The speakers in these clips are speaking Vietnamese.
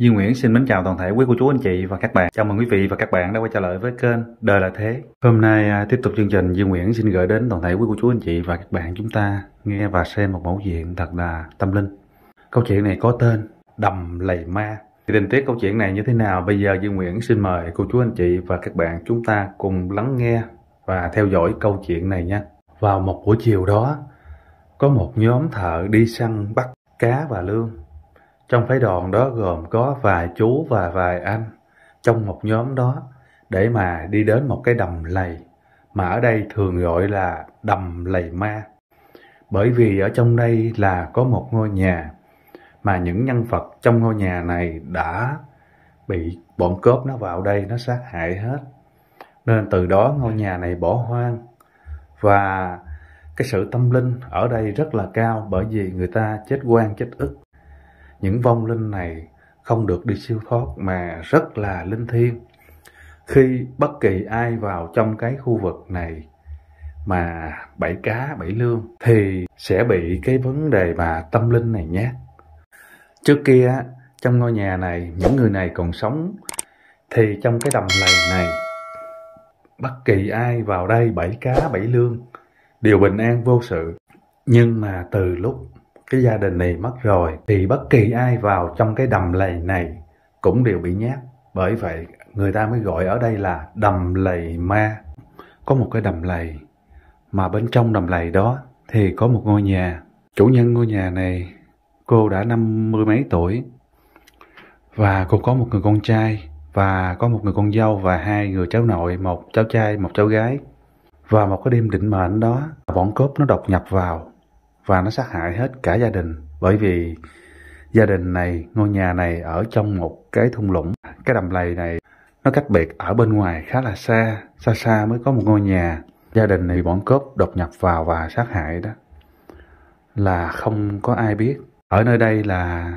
Duy Nguyễn xin mến chào toàn thể quý cô chú anh chị và các bạn. Chào mừng quý vị và các bạn đã quay trở lại với kênh Đời là Thế. Hôm nay à, tiếp tục chương trình Duy Nguyễn xin gửi đến toàn thể quý cô chú anh chị và các bạn chúng ta nghe và xem một mẫu diện thật là tâm linh. Câu chuyện này có tên Đầm Lầy Ma. Thì tình tiết câu chuyện này như thế nào bây giờ Duy Nguyễn xin mời cô chú anh chị và các bạn chúng ta cùng lắng nghe và theo dõi câu chuyện này nhé. Vào một buổi chiều đó, có một nhóm thợ đi săn bắt cá và lương trong phái đoàn đó gồm có vài chú và vài anh trong một nhóm đó để mà đi đến một cái đầm lầy mà ở đây thường gọi là đầm lầy ma. Bởi vì ở trong đây là có một ngôi nhà mà những nhân vật trong ngôi nhà này đã bị bọn cướp nó vào đây nó sát hại hết. Nên từ đó ngôi nhà này bỏ hoang và cái sự tâm linh ở đây rất là cao bởi vì người ta chết quan chết ức những vong linh này không được đi siêu thoát mà rất là linh thiêng. Khi bất kỳ ai vào trong cái khu vực này mà bảy cá, bảy lương thì sẽ bị cái vấn đề mà tâm linh này nhé. Trước kia trong ngôi nhà này, những người này còn sống thì trong cái đầm lầy này bất kỳ ai vào đây bảy cá, bảy lương đều bình an vô sự. Nhưng mà từ lúc cái gia đình này mất rồi thì bất kỳ ai vào trong cái đầm lầy này cũng đều bị nhát bởi vậy người ta mới gọi ở đây là đầm lầy ma có một cái đầm lầy mà bên trong đầm lầy đó thì có một ngôi nhà chủ nhân ngôi nhà này cô đã năm mươi mấy tuổi và cô có một người con trai và có một người con dâu và hai người cháu nội một cháu trai một cháu gái và một cái đêm định mệnh đó bọn cướp nó đột nhập vào và nó sát hại hết cả gia đình bởi vì gia đình này, ngôi nhà này ở trong một cái thung lũng. Cái đầm lầy này nó cách biệt ở bên ngoài khá là xa, xa xa mới có một ngôi nhà. Gia đình này bọn cướp đột nhập vào và sát hại đó là không có ai biết. Ở nơi đây là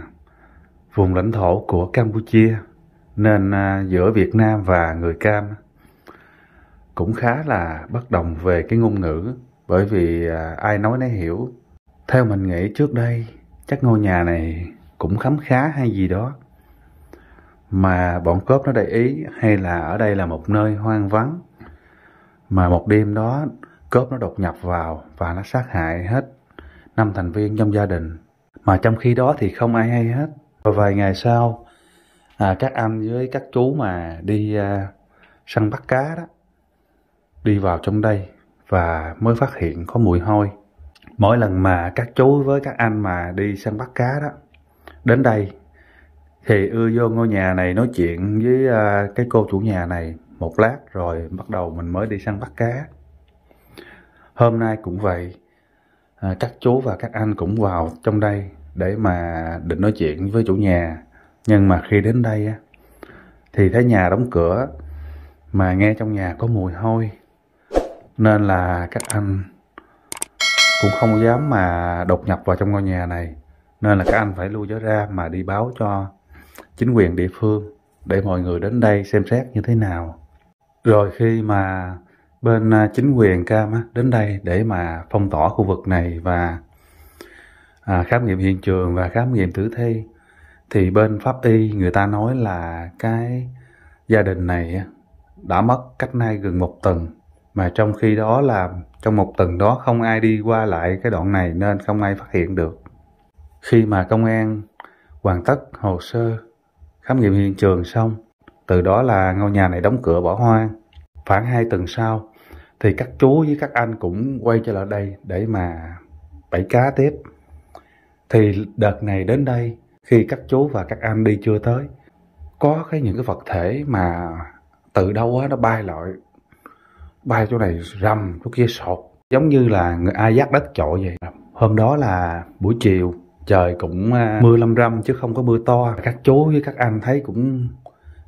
vùng lãnh thổ của Campuchia nên à, giữa Việt Nam và người Cam cũng khá là bất đồng về cái ngôn ngữ bởi vì à, ai nói nấy hiểu theo mình nghĩ trước đây, chắc ngôi nhà này cũng khám khá hay gì đó. Mà bọn cướp nó để ý hay là ở đây là một nơi hoang vắng. Mà một đêm đó, cướp nó đột nhập vào và nó sát hại hết năm thành viên trong gia đình. Mà trong khi đó thì không ai hay hết. Và vài ngày sau, à, các anh với các chú mà đi à, săn bắt cá đó, đi vào trong đây và mới phát hiện có mùi hôi mỗi lần mà các chú với các anh mà đi săn bắt cá đó đến đây thì ưa vô ngôi nhà này nói chuyện với à, cái cô chủ nhà này một lát rồi bắt đầu mình mới đi săn bắt cá hôm nay cũng vậy à, các chú và các anh cũng vào trong đây để mà định nói chuyện với chủ nhà nhưng mà khi đến đây thì thấy nhà đóng cửa mà nghe trong nhà có mùi hôi nên là các anh cũng không dám mà đột nhập vào trong ngôi nhà này nên là các anh phải lui gió ra mà đi báo cho chính quyền địa phương để mọi người đến đây xem xét như thế nào rồi khi mà bên à, chính quyền cam đến đây để mà phong tỏa khu vực này và à, khám nghiệm hiện trường và khám nghiệm tử thi thì bên pháp y người ta nói là cái gia đình này đã mất cách nay gần một tuần mà trong khi đó là trong một tuần đó không ai đi qua lại cái đoạn này nên không ai phát hiện được khi mà công an hoàn tất hồ sơ khám nghiệm hiện trường xong từ đó là ngôi nhà này đóng cửa bỏ hoang khoảng hai tuần sau thì các chú với các anh cũng quay trở lại đây để mà bẫy cá tiếp thì đợt này đến đây khi các chú và các anh đi chưa tới có cái những cái vật thể mà từ đâu á nó bay lội ba chỗ này rầm chỗ kia sột giống như là người ai dắt đất trội vậy hôm đó là buổi chiều trời cũng à, mưa lâm râm chứ không có mưa to các chú với các anh thấy cũng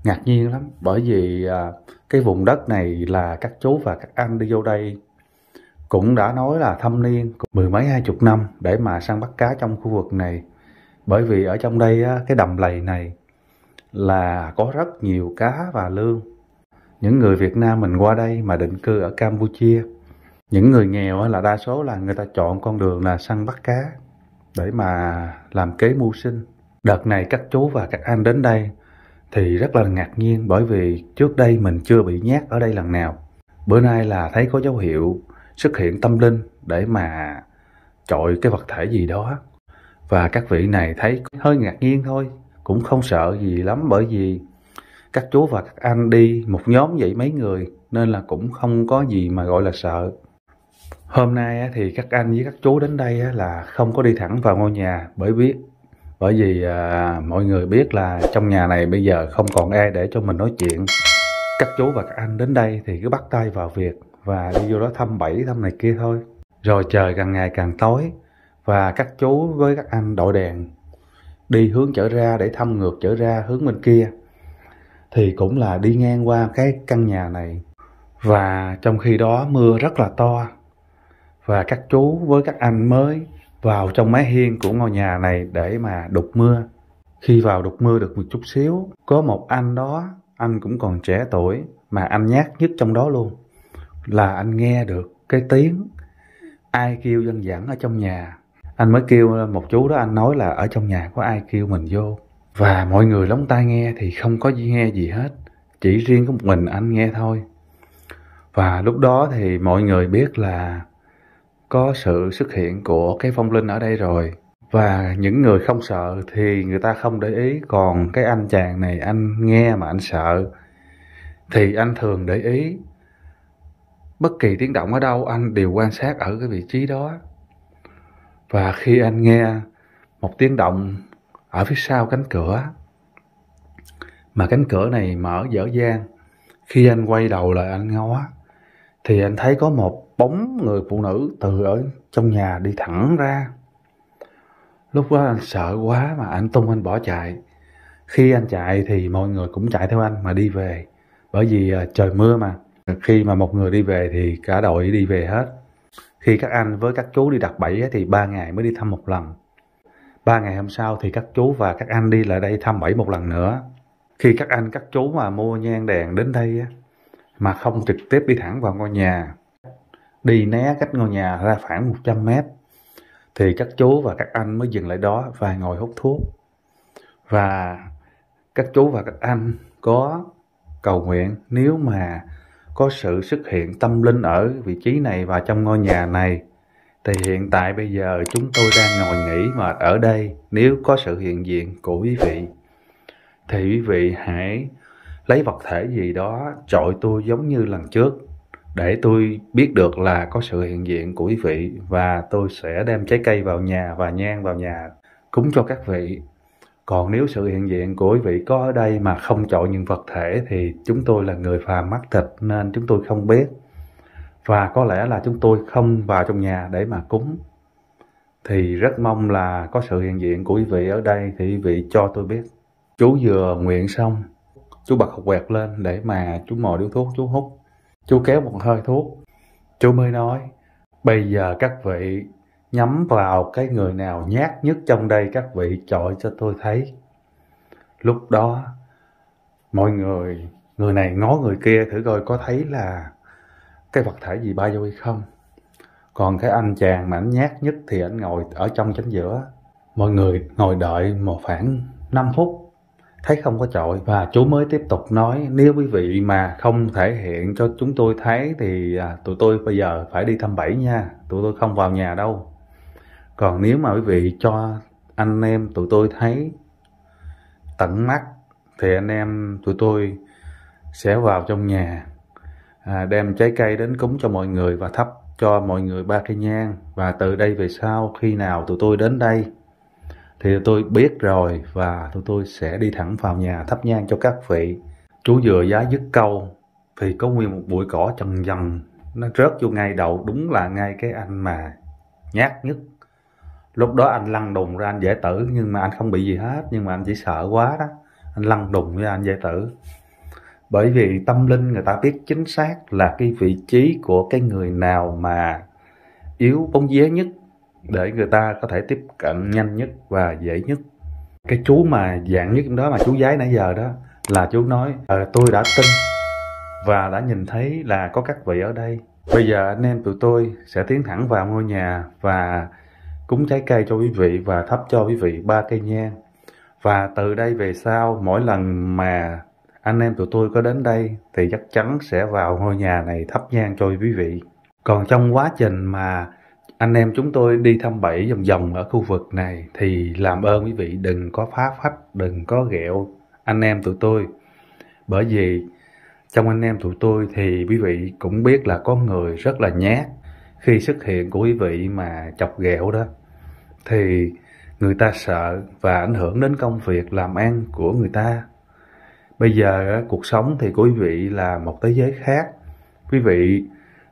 ngạc nhiên lắm bởi vì à, cái vùng đất này là các chú và các anh đi vô đây cũng đã nói là thâm niên mười mấy hai chục năm để mà săn bắt cá trong khu vực này bởi vì ở trong đây cái đầm lầy này là có rất nhiều cá và lương những người Việt Nam mình qua đây mà định cư ở Campuchia những người nghèo là đa số là người ta chọn con đường là săn bắt cá để mà làm kế mưu sinh đợt này các chú và các anh đến đây thì rất là ngạc nhiên bởi vì trước đây mình chưa bị nhát ở đây lần nào bữa nay là thấy có dấu hiệu xuất hiện tâm linh để mà chọi cái vật thể gì đó và các vị này thấy hơi ngạc nhiên thôi cũng không sợ gì lắm bởi vì các chú và các anh đi một nhóm vậy mấy người nên là cũng không có gì mà gọi là sợ hôm nay thì các anh với các chú đến đây là không có đi thẳng vào ngôi nhà bởi biết bởi vì à, mọi người biết là trong nhà này bây giờ không còn ai để cho mình nói chuyện các chú và các anh đến đây thì cứ bắt tay vào việc và đi vô đó thăm bảy thăm này kia thôi rồi trời càng ngày càng tối và các chú với các anh đội đèn đi hướng trở ra để thăm ngược trở ra hướng bên kia thì cũng là đi ngang qua cái căn nhà này và trong khi đó mưa rất là to và các chú với các anh mới vào trong mái hiên của ngôi nhà này để mà đục mưa khi vào đục mưa được một chút xíu có một anh đó anh cũng còn trẻ tuổi mà anh nhát nhất trong đó luôn là anh nghe được cái tiếng ai kêu dân dẳng ở trong nhà anh mới kêu một chú đó anh nói là ở trong nhà có ai kêu mình vô và mọi người lóng tai nghe thì không có gì nghe gì hết, chỉ riêng có một mình anh nghe thôi. Và lúc đó thì mọi người biết là có sự xuất hiện của cái phong linh ở đây rồi. Và những người không sợ thì người ta không để ý, còn cái anh chàng này anh nghe mà anh sợ thì anh thường để ý bất kỳ tiếng động ở đâu anh đều quan sát ở cái vị trí đó và khi anh nghe một tiếng động ở phía sau cánh cửa mà cánh cửa này mở dở dang khi anh quay đầu lại anh ngó thì anh thấy có một bóng người phụ nữ từ ở trong nhà đi thẳng ra lúc đó anh sợ quá mà anh tung anh bỏ chạy khi anh chạy thì mọi người cũng chạy theo anh mà đi về bởi vì à, trời mưa mà khi mà một người đi về thì cả đội đi về hết khi các anh với các chú đi đặt bẫy thì ba ngày mới đi thăm một lần Ba ngày hôm sau thì các chú và các anh đi lại đây thăm bảy một lần nữa. Khi các anh, các chú mà mua nhang đèn đến đây mà không trực tiếp đi thẳng vào ngôi nhà, đi né cách ngôi nhà ra khoảng 100 mét, thì các chú và các anh mới dừng lại đó và ngồi hút thuốc. Và các chú và các anh có cầu nguyện nếu mà có sự xuất hiện tâm linh ở vị trí này và trong ngôi nhà này thì hiện tại bây giờ chúng tôi đang ngồi nghỉ mà ở đây nếu có sự hiện diện của quý vị thì quý vị hãy lấy vật thể gì đó trội tôi giống như lần trước để tôi biết được là có sự hiện diện của quý vị và tôi sẽ đem trái cây vào nhà và nhang vào nhà cúng cho các vị còn nếu sự hiện diện của quý vị có ở đây mà không chọn những vật thể thì chúng tôi là người phàm mắt thịt nên chúng tôi không biết và có lẽ là chúng tôi không vào trong nhà để mà cúng thì rất mong là có sự hiện diện của quý vị ở đây thì quý vị cho tôi biết chú vừa nguyện xong chú bật hột quẹt lên để mà chú mò điếu thuốc chú hút chú kéo một hơi thuốc chú mới nói bây giờ các vị nhắm vào cái người nào nhát nhất trong đây các vị chọi cho tôi thấy lúc đó mọi người người này ngó người kia thử coi có thấy là cái vật thể gì bay vô hay không còn cái anh chàng mà anh nhát nhất thì anh ngồi ở trong chính giữa mọi người ngồi đợi một khoảng 5 phút thấy không có trội và chú mới tiếp tục nói nếu quý vị mà không thể hiện cho chúng tôi thấy thì à, tụi tôi bây giờ phải đi thăm bảy nha tụi tôi không vào nhà đâu còn nếu mà quý vị cho anh em tụi tôi thấy tận mắt thì anh em tụi tôi sẽ vào trong nhà À, đem trái cây đến cúng cho mọi người và thắp cho mọi người ba cây nhang và từ đây về sau khi nào tụi tôi đến đây thì tôi biết rồi và tụi tôi sẽ đi thẳng vào nhà thắp nhang cho các vị chú vừa giá dứt câu thì có nguyên một bụi cỏ trần dần nó rớt vô ngay đầu đúng là ngay cái anh mà nhát nhất lúc đó anh lăn đùng ra anh giải tử nhưng mà anh không bị gì hết nhưng mà anh chỉ sợ quá đó anh lăn đùng với anh giải tử bởi vì tâm linh người ta biết chính xác là cái vị trí của cái người nào mà yếu bóng vía nhất để người ta có thể tiếp cận nhanh nhất và dễ nhất cái chú mà dạng nhất đó mà chú giái nãy giờ đó là chú nói ờ, tôi đã tin và đã nhìn thấy là có các vị ở đây bây giờ anh em tụi tôi sẽ tiến thẳng vào ngôi nhà và cúng trái cây cho quý vị và thắp cho quý vị ba cây nhang và từ đây về sau mỗi lần mà anh em tụi tôi có đến đây thì chắc chắn sẽ vào ngôi nhà này thắp nhang cho quý vị. Còn trong quá trình mà anh em chúng tôi đi thăm bẫy vòng vòng ở khu vực này thì làm ơn quý vị đừng có phá phách, đừng có ghẹo anh em tụi tôi. Bởi vì trong anh em tụi tôi thì quý vị cũng biết là có người rất là nhát khi xuất hiện của quý vị mà chọc ghẹo đó thì người ta sợ và ảnh hưởng đến công việc làm ăn của người ta bây giờ cuộc sống thì quý vị là một thế giới khác quý vị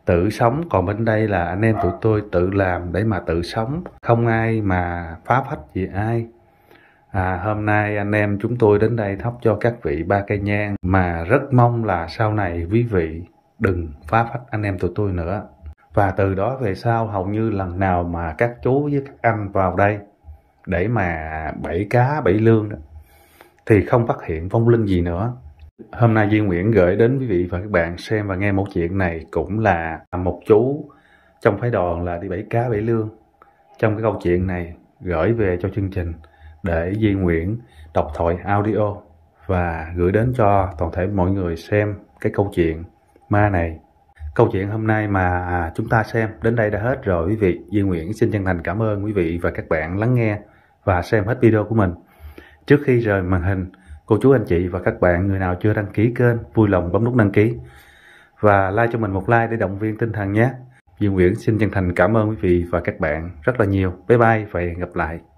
tự sống còn bên đây là anh em tụi tôi tự làm để mà tự sống không ai mà phá phách gì ai à, hôm nay anh em chúng tôi đến đây thắp cho các vị ba cây nhang mà rất mong là sau này quý vị đừng phá phách anh em tụi tôi nữa và từ đó về sau hầu như lần nào mà các chú với các anh vào đây để mà bẫy cá bẫy lương đó thì không phát hiện vong linh gì nữa. Hôm nay Duy Nguyễn gửi đến quý vị và các bạn xem và nghe một chuyện này cũng là một chú trong phái đoàn là đi bẫy cá bẫy lương. Trong cái câu chuyện này gửi về cho chương trình để Duy Nguyễn đọc thoại audio và gửi đến cho toàn thể mọi người xem cái câu chuyện ma này. Câu chuyện hôm nay mà à, chúng ta xem đến đây đã hết rồi quý vị. Duy Nguyễn xin chân thành cảm ơn quý vị và các bạn lắng nghe và xem hết video của mình. Trước khi rời màn hình, cô chú anh chị và các bạn người nào chưa đăng ký kênh vui lòng bấm nút đăng ký và like cho mình một like để động viên tinh thần nhé. Duy Nguyễn xin chân thành cảm ơn quý vị và các bạn rất là nhiều. Bye bye và hẹn gặp lại.